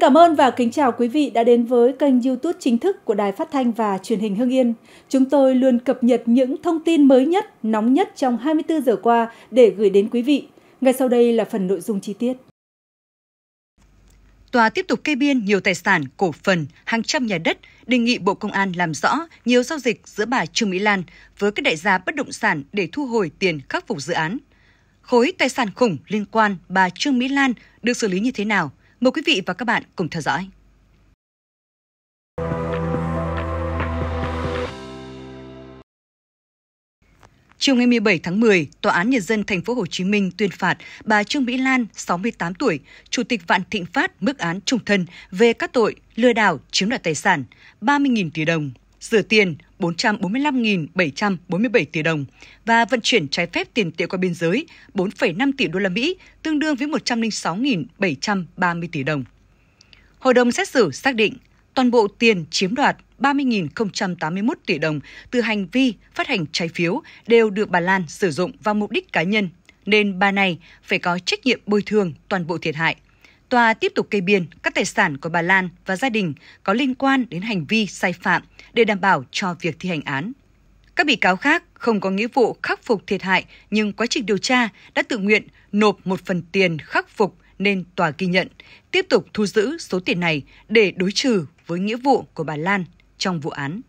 cảm ơn và kính chào quý vị đã đến với kênh youtube chính thức của Đài Phát Thanh và Truyền hình Hưng Yên. Chúng tôi luôn cập nhật những thông tin mới nhất, nóng nhất trong 24 giờ qua để gửi đến quý vị. Ngay sau đây là phần nội dung chi tiết. Tòa tiếp tục kê biên nhiều tài sản, cổ phần, hàng trăm nhà đất, đề nghị Bộ Công an làm rõ nhiều giao dịch giữa bà Trương Mỹ Lan với các đại gia bất động sản để thu hồi tiền khắc phục dự án. Khối tài sản khủng liên quan bà Trương Mỹ Lan được xử lý như thế nào? Mời quý vị và các bạn cùng theo dõi. Chiều ngày 17 tháng 10, Tòa án Nhân dân Thành phố Hồ Chí Minh tuyên phạt bà Trương Mỹ Lan, 68 tuổi, Chủ tịch Vạn Thịnh Phát mức án trung thân về các tội lừa đảo chiếm đoạt tài sản 30.000 tỷ đồng, rửa tiền 445.747 tỷ đồng và vận chuyển trái phép tiền tệ qua biên giới 4,5 tỷ đô la Mỹ, tương đương với 106.730 tỷ đồng. Hội đồng xét xử xác định toàn bộ tiền chiếm đoạt 30.081 tỷ đồng từ hành vi phát hành trái phiếu đều được bà Lan sử dụng vào mục đích cá nhân, nên bà này phải có trách nhiệm bồi thường toàn bộ thiệt hại tòa tiếp tục kê biên các tài sản của bà Lan và gia đình có liên quan đến hành vi sai phạm để đảm bảo cho việc thi hành án. Các bị cáo khác không có nghĩa vụ khắc phục thiệt hại nhưng quá trình điều tra đã tự nguyện nộp một phần tiền khắc phục nên tòa ghi nhận tiếp tục thu giữ số tiền này để đối trừ với nghĩa vụ của bà Lan trong vụ án.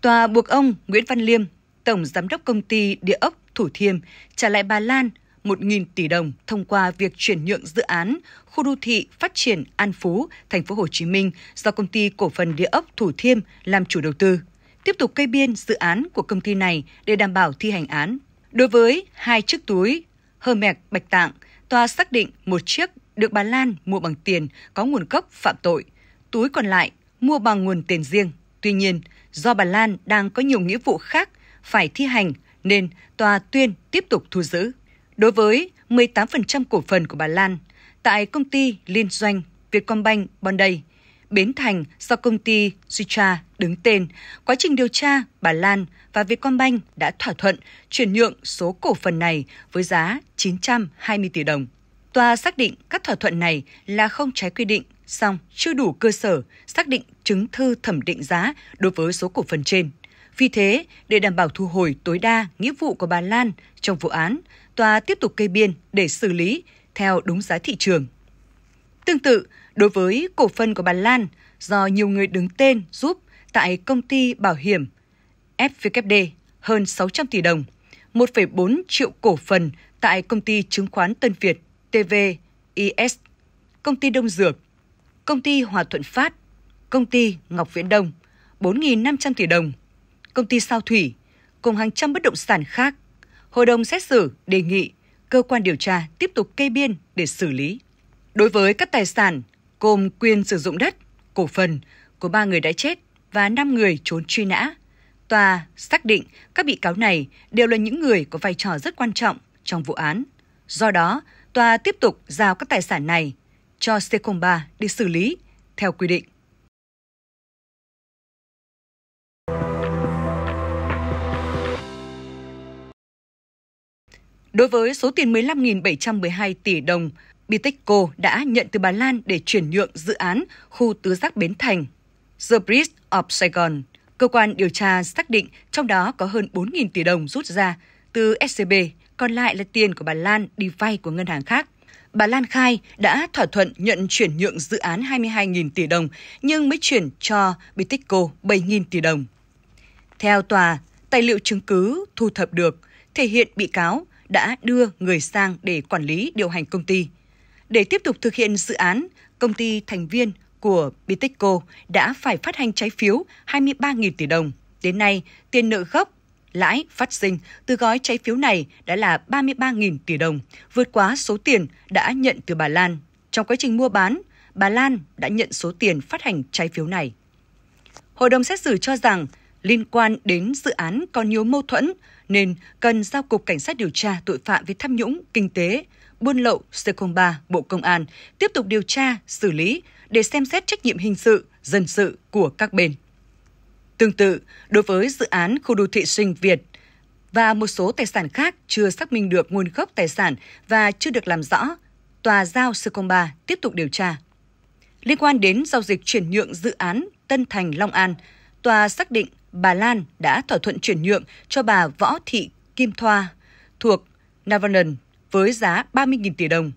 Tòa buộc ông Nguyễn Văn Liêm Tổng Giám đốc Công ty Địa ốc Thủ Thiêm trả lại bà Lan 1.000 tỷ đồng thông qua việc chuyển nhượng dự án khu đô thị phát triển An Phú, thành phố Hồ Chí Minh do công ty cổ phần địa ốc Thủ Thiêm làm chủ đầu tư, tiếp tục cây biên dự án của công ty này để đảm bảo thi hành án. Đối với hai chiếc túi Hermes Bạch Tạng, tòa xác định một chiếc được bà Lan mua bằng tiền có nguồn gốc phạm tội, túi còn lại mua bằng nguồn tiền riêng. Tuy nhiên, do bà Lan đang có nhiều nghĩa vụ khác phải thi hành nên tòa tuyên tiếp tục thu giữ. Đối với 18% cổ phần của bà Lan tại công ty liên doanh Vietcombank Bombay, Bến Thành do công ty Sucha đứng tên, quá trình điều tra, bà Lan và Vietcombank đã thỏa thuận chuyển nhượng số cổ phần này với giá 920 tỷ đồng. Tòa xác định các thỏa thuận này là không trái quy định, song chưa đủ cơ sở xác định chứng thư thẩm định giá đối với số cổ phần trên. Vì thế, để đảm bảo thu hồi tối đa nghĩa vụ của bà Lan trong vụ án, tòa tiếp tục kê biên để xử lý theo đúng giá thị trường. Tương tự, đối với cổ phần của bà Lan do nhiều người đứng tên giúp tại công ty bảo hiểm FVKD hơn 600 tỷ đồng, 1,4 triệu cổ phần tại công ty chứng khoán Tân Việt TVIS, công ty Đông Dược, công ty Hòa Thuận Phát, công ty Ngọc Viễn Đông, 4.500 tỷ đồng công ty Sao Thủy cùng hàng trăm bất động sản khác. Hội đồng xét xử đề nghị cơ quan điều tra tiếp tục kê biên để xử lý. Đối với các tài sản gồm quyền sử dụng đất, cổ phần của ba người đã chết và 5 người trốn truy nã, tòa xác định các bị cáo này đều là những người có vai trò rất quan trọng trong vụ án. Do đó, tòa tiếp tục giao các tài sản này cho C03 để xử lý theo quy định. Đối với số tiền 15.712 tỷ đồng, Bitexco đã nhận từ Bà Lan để chuyển nhượng dự án khu tứ giác Bến Thành, The Bridge of Saigon. Cơ quan điều tra xác định trong đó có hơn 4.000 tỷ đồng rút ra từ SCB, còn lại là tiền của Bà Lan đi vay của ngân hàng khác. Bà Lan khai đã thỏa thuận nhận chuyển nhượng dự án 22.000 tỷ đồng nhưng mới chuyển cho Bitexco 7.000 tỷ đồng. Theo tòa, tài liệu chứng cứ thu thập được thể hiện bị cáo đã đưa người sang để quản lý điều hành công ty. Để tiếp tục thực hiện dự án, công ty thành viên của Bitexco đã phải phát hành trái phiếu 23.000 tỷ đồng. Đến nay, tiền nợ gốc, lãi phát sinh từ gói trái phiếu này đã là 33.000 tỷ đồng, vượt quá số tiền đã nhận từ bà Lan. Trong quá trình mua bán, bà Lan đã nhận số tiền phát hành trái phiếu này. Hội đồng xét xử cho rằng liên quan đến dự án còn nhiều mâu thuẫn nên cần giao Cục Cảnh sát điều tra tội phạm về tham nhũng, kinh tế, buôn lậu C03 Bộ Công an tiếp tục điều tra, xử lý để xem xét trách nhiệm hình sự, dân sự của các bên. Tương tự, đối với dự án khu đô thị Sinh Việt và một số tài sản khác chưa xác minh được nguồn gốc tài sản và chưa được làm rõ, tòa giao C03 tiếp tục điều tra. Liên quan đến giao dịch chuyển nhượng dự án Tân Thành Long An, tòa xác định bà Lan đã thỏa thuận chuyển nhượng cho bà Võ Thị Kim Thoa thuộc Navanan với giá 30.000 tỷ đồng.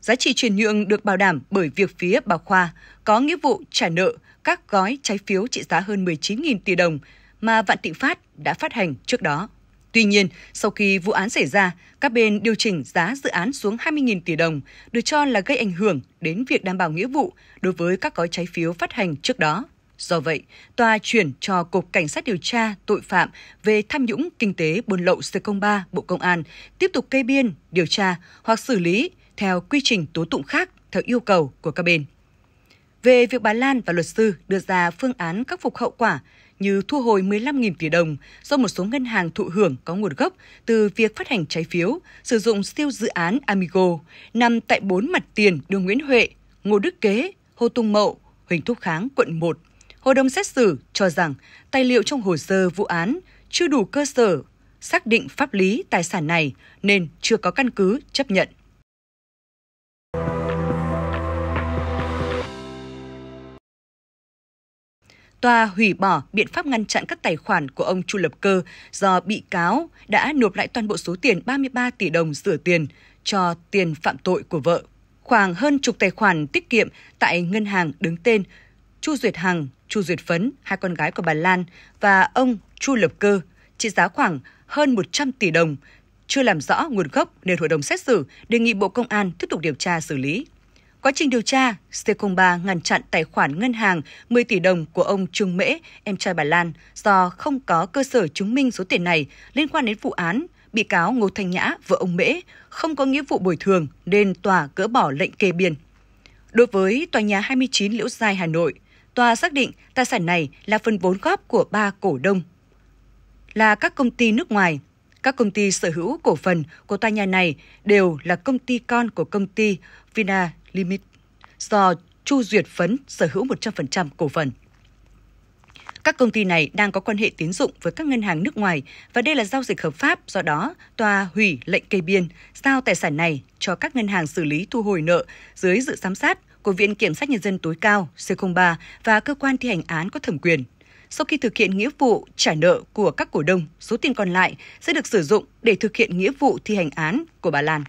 Giá trị chuyển nhượng được bảo đảm bởi việc phía bà Khoa có nghĩa vụ trả nợ các gói trái phiếu trị giá hơn 19.000 tỷ đồng mà Vạn Thịnh Phát đã phát hành trước đó. Tuy nhiên, sau khi vụ án xảy ra, các bên điều chỉnh giá dự án xuống 20.000 tỷ đồng, được cho là gây ảnh hưởng đến việc đảm bảo nghĩa vụ đối với các gói trái phiếu phát hành trước đó. Do vậy, tòa chuyển cho Cục Cảnh sát điều tra tội phạm về tham nhũng kinh tế buôn lậu C03 Bộ Công an tiếp tục kê biên, điều tra hoặc xử lý theo quy trình tố tụng khác theo yêu cầu của các bên. Về việc bà Lan và luật sư đưa ra phương án khắc phục hậu quả như thu hồi 15.000 tỷ đồng do một số ngân hàng thụ hưởng có nguồn gốc từ việc phát hành trái phiếu sử dụng siêu dự án Amigo nằm tại bốn mặt tiền đường Nguyễn Huệ, Ngô Đức Kế, Hồ Tùng Mậu, Huỳnh Thúc Kháng, quận 1, Hội đồng xét xử cho rằng tài liệu trong hồ sơ vụ án chưa đủ cơ sở xác định pháp lý tài sản này nên chưa có căn cứ chấp nhận. Tòa hủy bỏ biện pháp ngăn chặn các tài khoản của ông Chu Lập Cơ do bị cáo đã nộp lại toàn bộ số tiền 33 tỷ đồng rửa tiền cho tiền phạm tội của vợ. Khoảng hơn chục tài khoản tiết kiệm tại ngân hàng đứng tên Chu Duyệt Hằng Chu Duyệt Phấn, hai con gái của bà Lan và ông Chu Lập Cơ, trị giá khoảng hơn 100 tỷ đồng, chưa làm rõ nguồn gốc nên hội đồng xét xử đề nghị Bộ Công an tiếp tục điều tra xử lý. Quá trình điều tra, C03 ngăn chặn tài khoản ngân hàng 10 tỷ đồng của ông Trương Mễ, em trai bà Lan, do không có cơ sở chứng minh số tiền này liên quan đến vụ án. Bị cáo Ngô Thanh Nhã, vợ ông Mễ, không có nghĩa vụ bồi thường nên tòa gỡ bỏ lệnh kê biên. Đối với tòa nhà 29 Liễu Giai, Hà Nội, tòa xác định tài sản này là phần vốn góp của ba cổ đông là các công ty nước ngoài. Các công ty sở hữu cổ phần của tòa nhà này đều là công ty con của công ty Vina Limit do Chu Duyệt Phấn sở hữu 100% cổ phần. Các công ty này đang có quan hệ tín dụng với các ngân hàng nước ngoài và đây là giao dịch hợp pháp, do đó tòa hủy lệnh kê biên, giao tài sản này cho các ngân hàng xử lý thu hồi nợ dưới sự giám sát của Viện Kiểm sát Nhân dân tối cao C03 và cơ quan thi hành án có thẩm quyền. Sau khi thực hiện nghĩa vụ trả nợ của các cổ đông, số tiền còn lại sẽ được sử dụng để thực hiện nghĩa vụ thi hành án của bà Lan.